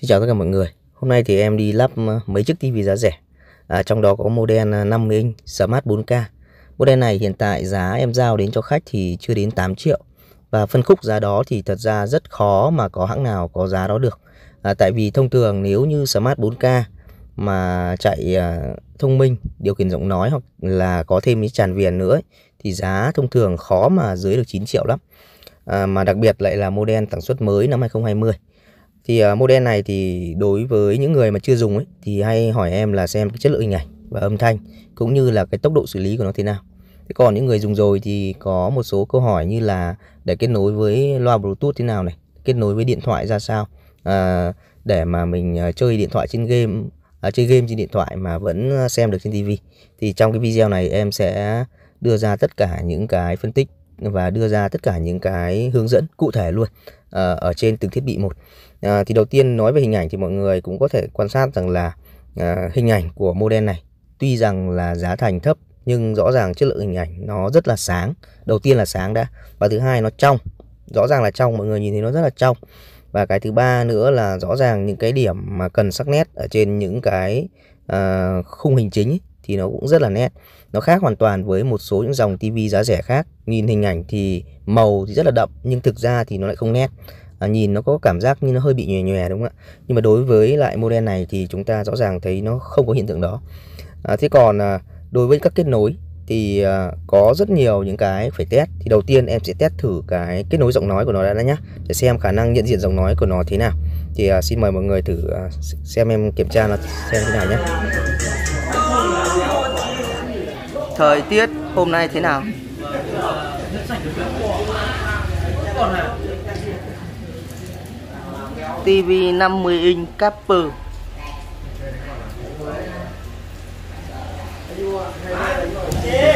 Xin chào tất cả mọi người Hôm nay thì em đi lắp ờ, mấy chiếc tivi giá rẻ à, Trong đó có model 50 ờ, inch Smart 4K Model này hiện tại giá em giao đến cho khách thì chưa đến 8 triệu Và phân khúc giá đó thì thật ra rất khó mà có hãng nào có giá đó được à, Tại vì thông thường nếu như Smart 4K mà chạy à, thông minh, điều khiển giọng nói hoặc là có thêm cái tràn viền nữa ấy, Thì giá thông thường khó mà dưới được 9 triệu lắm à, Mà đặc biệt lại là model sản xuất mới năm 2020 thì uh, model này thì đối với những người mà chưa dùng ấy thì hay hỏi em là xem cái chất lượng hình ảnh và âm thanh cũng như là cái tốc độ xử lý của nó thế nào thế còn những người dùng rồi thì có một số câu hỏi như là để kết nối với loa bluetooth thế nào này kết nối với điện thoại ra sao à, để mà mình à, chơi điện thoại trên game à, chơi game trên điện thoại mà vẫn à, xem được trên TV thì trong cái video này em sẽ đưa ra tất cả những cái phân tích và đưa ra tất cả những cái hướng dẫn cụ thể luôn Ờ, ở trên từng thiết bị một à, thì đầu tiên nói về hình ảnh thì mọi người cũng có thể quan sát rằng là à, hình ảnh của model này tuy rằng là giá thành thấp nhưng rõ ràng chất lượng hình ảnh nó rất là sáng đầu tiên là sáng đã và thứ hai nó trong rõ ràng là trong mọi người nhìn thấy nó rất là trong và cái thứ ba nữa là rõ ràng những cái điểm mà cần sắc nét ở trên những cái uh, khung hình chính ấy, thì nó cũng rất là nét nó khác hoàn toàn với một số những dòng tivi giá rẻ khác nhìn hình ảnh thì màu thì rất là đậm nhưng thực ra thì nó lại không nét à, nhìn nó có cảm giác như nó hơi bị nhòe nhòe đúng không ạ nhưng mà đối với lại model này thì chúng ta rõ ràng thấy nó không có hiện tượng đó à, thế còn à, đối với các kết nối thì à, có rất nhiều những cái phải test thì đầu tiên em sẽ test thử cái kết nối giọng nói của nó đã, đã nhá để xem khả năng nhận diện giọng nói của nó thế nào thì à, xin mời mọi người thử à, xem em kiểm tra nó xem thế nào nhé Thời tiết hôm nay thế nào? TV 50 inch Capper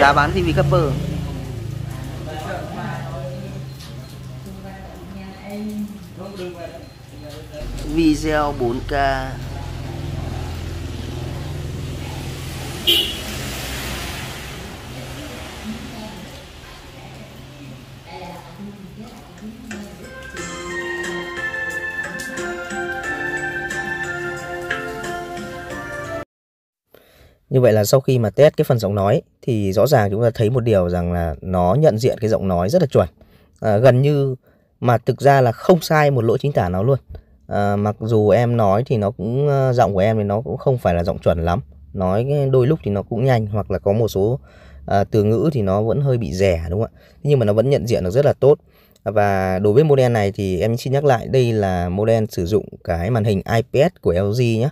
Giá bán TV Capper Video 4K Như vậy là sau khi mà test cái phần giọng nói thì rõ ràng chúng ta thấy một điều rằng là nó nhận diện cái giọng nói rất là chuẩn. À, gần như mà thực ra là không sai một lỗi chính tả nào luôn. À, mặc dù em nói thì nó cũng à, giọng của em thì nó cũng không phải là giọng chuẩn lắm. Nói đôi lúc thì nó cũng nhanh hoặc là có một số à, từ ngữ thì nó vẫn hơi bị rẻ đúng không ạ. Nhưng mà nó vẫn nhận diện được rất là tốt. Và đối với model này thì em xin nhắc lại đây là model sử dụng cái màn hình IPS của LG nhé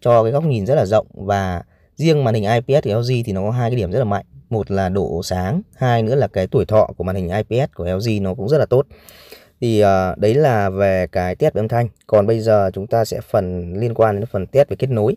cho cái góc nhìn rất là rộng và riêng màn hình IPS của LG thì nó có hai cái điểm rất là mạnh một là độ sáng hai nữa là cái tuổi thọ của màn hình IPS của LG nó cũng rất là tốt thì uh, đấy là về cái test về âm thanh còn bây giờ chúng ta sẽ phần liên quan đến phần test về kết nối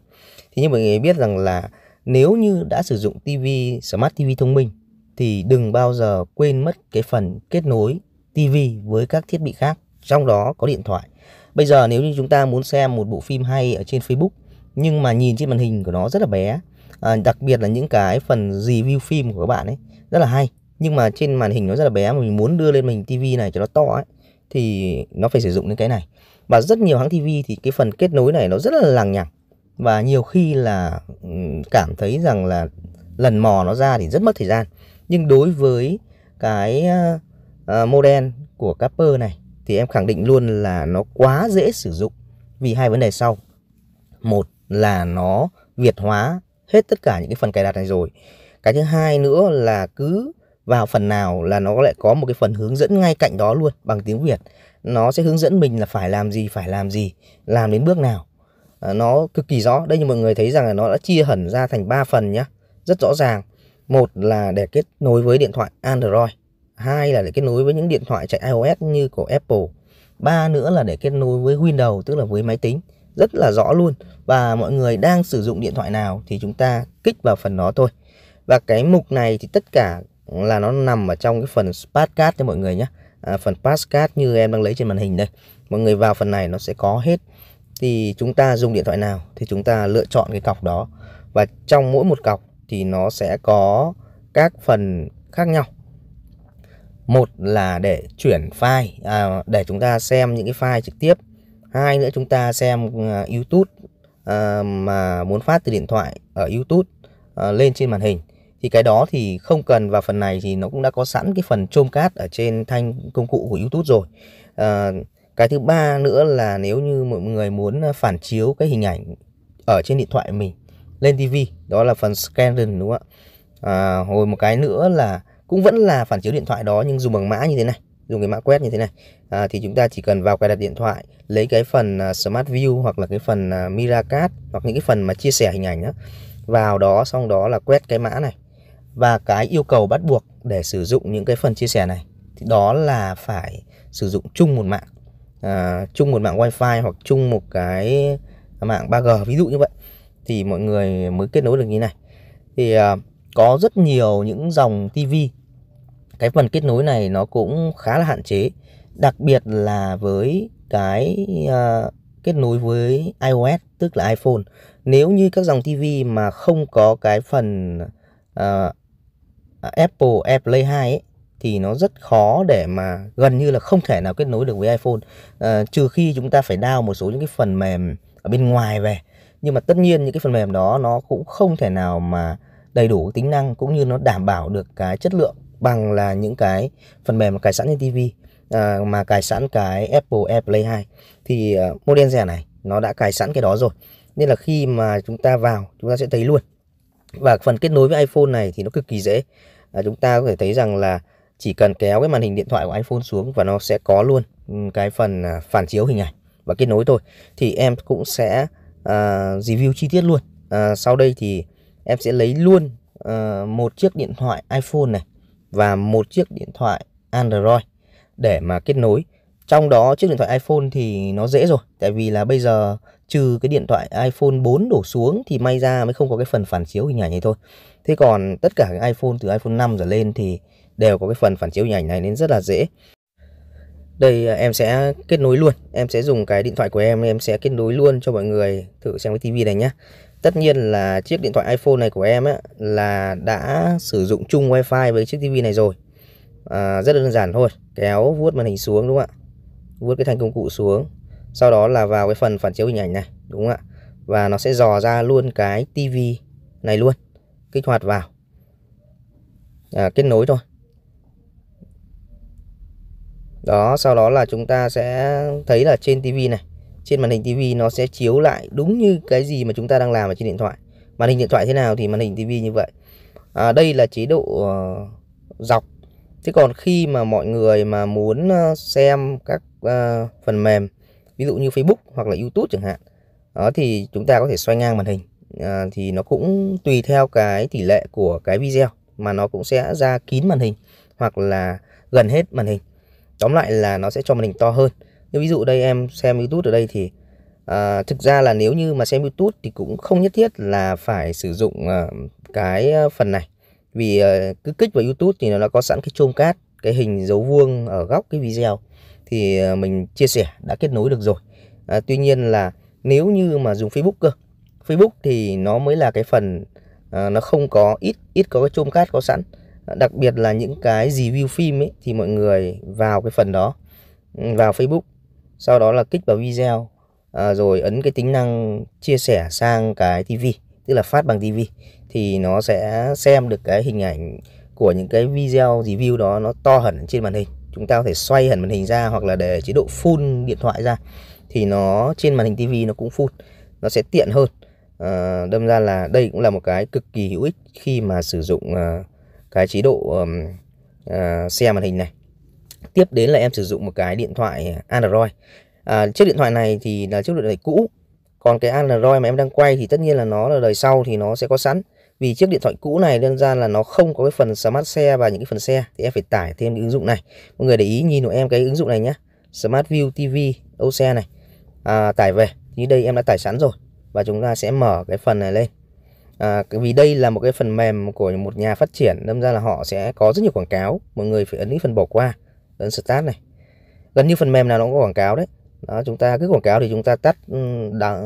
thì như mọi người biết rằng là nếu như đã sử dụng TV Smart TV thông minh thì đừng bao giờ quên mất cái phần kết nối TV với các thiết bị khác trong đó có điện thoại bây giờ nếu như chúng ta muốn xem một bộ phim hay ở trên Facebook nhưng mà nhìn trên màn hình của nó rất là bé à, đặc biệt là những cái phần review phim của các bạn ấy rất là hay nhưng mà trên màn hình nó rất là bé mà mình muốn đưa lên màn hình tivi này cho nó to ấy thì nó phải sử dụng đến cái này và rất nhiều hãng tivi thì cái phần kết nối này nó rất là lằng nhằng và nhiều khi là ừ, cảm thấy rằng là lần mò nó ra thì rất mất thời gian nhưng đối với cái uh, model của Capper này thì em khẳng định luôn là nó quá dễ sử dụng vì hai vấn đề sau một là nó việt hóa hết tất cả những cái phần cài đặt này rồi cái thứ hai nữa là cứ vào phần nào là nó lại có một cái phần hướng dẫn ngay cạnh đó luôn bằng tiếng Việt nó sẽ hướng dẫn mình là phải làm gì phải làm gì làm đến bước nào à, nó cực kỳ rõ đây như mọi người thấy rằng là nó đã chia hẳn ra thành 3 phần nhá rất rõ ràng một là để kết nối với điện thoại Android hai là để kết nối với những điện thoại chạy iOS như của Apple ba nữa là để kết nối với Windows tức là với máy tính rất là rõ luôn và mọi người đang sử dụng điện thoại nào thì chúng ta kích vào phần đó thôi và cái mục này thì tất cả là nó nằm ở trong cái phần Passcard cho mọi người nhé à, phần Passcard như em đang lấy trên màn hình đây mọi người vào phần này nó sẽ có hết thì chúng ta dùng điện thoại nào thì chúng ta lựa chọn cái cọc đó và trong mỗi một cọc thì nó sẽ có các phần khác nhau một là để chuyển file à, để chúng ta xem những cái file trực tiếp hai nữa chúng ta xem à, YouTube à, mà muốn phát từ điện thoại ở YouTube à, lên trên màn hình thì cái đó thì không cần vào phần này thì nó cũng đã có sẵn cái phần chôm cát ở trên thanh công cụ của YouTube rồi cái thứ ba nữa là nếu như mọi người muốn phản chiếu cái hình ảnh ở trên điện thoại mình lên TV đó là phần scanner đúng không ạ hồi một cái nữa là cũng vẫn là phản chiếu điện thoại đó nhưng dùng bằng mã như thế này dùng cái mã quét như thế này à, thì chúng ta chỉ cần vào cài đặt điện thoại lấy cái phần à, Smart View hoặc là cái phần à, Miracast hoặc những cái phần mà chia sẻ hình ảnh đó vào đó xong đó là quét cái mã này và cái yêu cầu bắt buộc để sử dụng những cái phần chia sẻ này thì đó là phải sử dụng chung một mạng à, chung một mạng wifi hoặc chung một cái mạng 3G ví dụ như vậy thì mọi người mới kết nối được như này thì à, có rất nhiều những dòng tivi cái phần kết nối này nó cũng khá là hạn chế đặc biệt là với cái uh, kết nối với iOS tức là iPhone nếu như các dòng TV mà không có cái phần uh, Apple AirPlay 2 ấy, thì nó rất khó để mà gần như là không thể nào kết nối được với iPhone uh, trừ khi chúng ta phải download một số những cái phần mềm ở bên ngoài về nhưng mà tất nhiên những cái phần mềm đó nó cũng không thể nào mà đầy đủ tính năng cũng như nó đảm bảo được cái chất lượng bằng là những cái phần mềm cài sẵn trên tivi à, mà cài sẵn cái Apple AirPlay 2 thì uh, model rẻ này nó đã cài sẵn cái đó rồi nên là khi mà chúng ta vào chúng ta sẽ thấy luôn và phần kết nối với iPhone này thì nó cực kỳ dễ à, chúng ta có thể thấy rằng là chỉ cần kéo cái màn hình điện thoại của iPhone xuống và nó sẽ có luôn ừ, cái phần à, phản chiếu hình ảnh và kết nối thôi thì em cũng sẽ uh, review chi tiết luôn uh, sau đây thì em sẽ lấy luôn uh, một chiếc điện thoại iPhone này và một chiếc điện thoại Android để mà kết nối. Trong đó chiếc điện thoại iPhone thì nó dễ rồi, tại vì là bây giờ trừ cái điện thoại iPhone 4 đổ xuống thì may ra mới không có cái phần phản chiếu hình ảnh này thôi. Thế còn tất cả cái iPhone từ iPhone 5 trở lên thì đều có cái phần phản chiếu hình ảnh này nên rất là dễ. Đây à, em sẽ kết nối luôn, em sẽ dùng cái điện thoại của em em sẽ kết nối luôn cho mọi người thử xem cái TV này nhé. Tất nhiên là chiếc điện thoại iPhone này của em ấy, là đã sử dụng chung wifi với chiếc TV này rồi. À, rất đơn giản thôi, kéo vuốt màn hình xuống đúng không ạ? Vuốt cái thanh công cụ xuống. Sau đó là vào cái phần phản chiếu hình ảnh này, đúng không ạ? Và nó sẽ dò ra luôn cái TV này luôn. Kích hoạt vào. À, kết nối thôi. Đó, sau đó là chúng ta sẽ thấy là trên TV này trên màn hình tivi nó sẽ chiếu lại đúng như cái gì mà chúng ta đang làm ở trên điện thoại màn hình điện thoại thế nào thì màn hình tivi như vậy à, đây là chế độ uh, dọc thế còn khi mà mọi người mà muốn uh, xem các uh, phần mềm ví dụ như Facebook hoặc là YouTube chẳng hạn đó thì chúng ta có thể xoay ngang màn hình à, thì nó cũng tùy theo cái tỷ lệ của cái video mà nó cũng sẽ ra kín màn hình hoặc là gần hết màn hình tóm lại là nó sẽ cho màn hình to hơn như ví dụ đây em xem YouTube ở đây thì à, thực ra là nếu như mà xem YouTube thì cũng không nhất thiết là phải sử dụng à, cái ờ, phần này vì à, cứ kích vào YouTube thì nó đã có sẵn cái chôm cát cái hình dấu vuông ở góc cái video thì à, mình chia sẻ đã kết nối được rồi à, tuy nhiên là nếu như mà dùng Facebook cơ Facebook thì nó mới là cái phần à, nó không có ít ít có cái chôm cát có sẵn đặc biệt là những cái review phim ấy thì mọi người vào cái phần đó ừ, vào Facebook sau đó là kích vào video à, rồi ấn cái tính năng chia sẻ sang cái tivi tức là phát bằng tivi thì nó sẽ xem được cái hình ảnh của những cái video review đó nó to hẳn trên màn hình chúng ta có thể xoay hẳn màn hình ra hoặc là để chế độ full điện thoại ra thì nó trên màn hình tivi nó cũng full nó sẽ tiện hơn à, đâm ra là đây cũng là một cái cực kỳ hữu ích khi mà sử dụng à, cái chế độ à, à, xem màn hình này tiếp đến là em sử dụng một cái điện thoại Android à, chiếc điện thoại này thì là chiếc điện thoại cũ còn cái Android mà em đang quay thì tất nhiên là nó là đời sau thì nó sẽ có sẵn vì chiếc điện thoại cũ này đơn ra là nó không có cái phần Smart Share và những cái phần xe thì em phải tải thêm cái ứng dụng này mọi người để ý nhìn của em cái ứng dụng này nhé Smart View TV ô xe này à, tải về như đây em đã tải sẵn rồi và chúng ta sẽ mở cái phần này lên à, vì đây là một cái phần mềm của một nhà phát triển đâm ra là họ sẽ có rất nhiều quảng cáo mọi người phải ấn cái phần bỏ qua ấn start này gần như phần mềm nào nó cũng có quảng cáo đấy đó chúng ta cứ quảng cáo thì chúng ta tắt ừ, đá,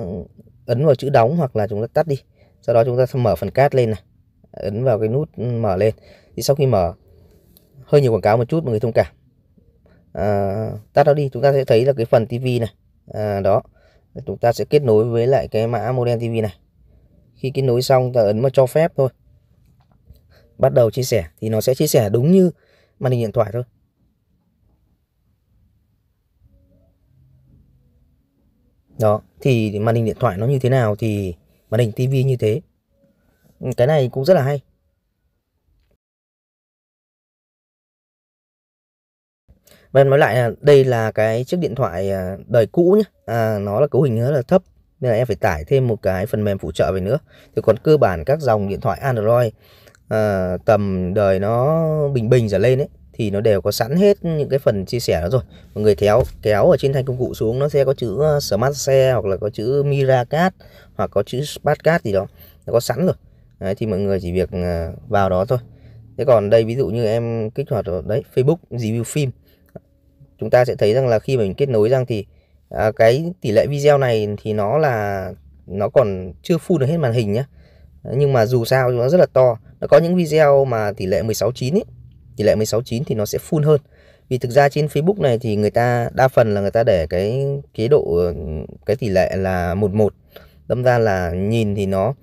ấn vào chữ đóng hoặc là chúng ta tắt đi sau đó chúng ta mở phần cát lên này ấn vào cái nút ừ, mở lên thì sau khi mở hơi nhiều quảng cáo một chút mọi người thông cảm à, tắt nó đi chúng ta sẽ thấy là cái phần tivi này à, đó chúng ta sẽ kết nối với lại cái mã modem tivi này khi kết nối xong ta ấn vào cho phép thôi bắt đầu chia sẻ thì nó sẽ chia sẻ đúng như màn hình điện thoại thôi đó thì màn hình điện thoại nó như thế nào thì màn hình tivi như thế ừ, cái này cũng rất là hay và nói lại là đây là cái chiếc điện thoại à, đời cũ nhé à, nó là cấu hình rất là thấp nên là em phải tải thêm một cái phần mềm phụ trợ về nữa thì còn cơ bản các dòng điện thoại Android à, tầm đời nó bình bình trở lên ấy thì nó đều có sẵn hết những cái phần chia sẻ đó rồi mọi người kéo kéo ở trên thanh công cụ xuống nó sẽ có chữ ờ, smart share hoặc là có chữ miracat hoặc có chữ smartcat gì đó nó có sẵn rồi đấy, thì mọi người chỉ việc ờ, vào đó thôi thế còn đây ví dụ như em kích hoạt đấy facebook review phim chúng ta sẽ thấy rằng là khi mình kết nối rằng thì à, cái tỷ lệ video này thì nó là nó còn chưa full được hết màn hình nhé nhưng mà dù sao nó rất là to nó có những video mà tỷ lệ 16:9 ấy tỷ lệ 169 thì nó sẽ full hơn vì thực ra trên Facebook này thì người ta đa phần là người ta để cái chế độ cái tỷ lệ là 11 đâm ra là nhìn thì nó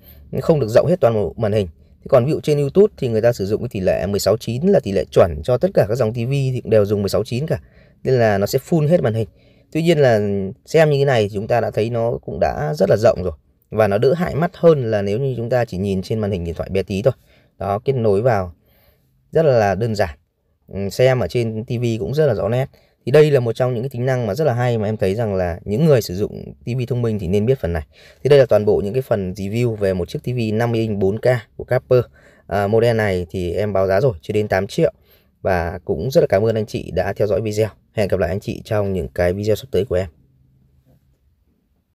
không được rộng hết toàn bộ màn hình còn ví dụ trên YouTube thì người ta sử dụng cái tỷ lệ 169 là tỷ lệ chuẩn cho tất cả các dòng TV thì cũng đều dùng 169 cả nên là nó sẽ full hết màn hình tuy nhiên là xem như thế này thì chúng ta đã thấy nó cũng đã rất là rộng rồi và nó đỡ hại mắt hơn là nếu như chúng ta chỉ nhìn trên màn hình điện thoại bé tí thôi đó kết nối vào rất là đơn giản ừ, xem ở trên TV cũng rất là rõ nét thì đây là một trong những cái tính năng mà rất là hay mà em thấy rằng là những người sử dụng TV thông minh thì nên biết phần này thì đây là toàn bộ những cái phần review về một chiếc TV 50 inch 4K của Capper à, model này thì em báo giá rồi chưa đến 8 triệu và cũng rất là cảm ơn anh chị đã theo dõi video hẹn gặp lại anh chị trong những cái video sắp tới của em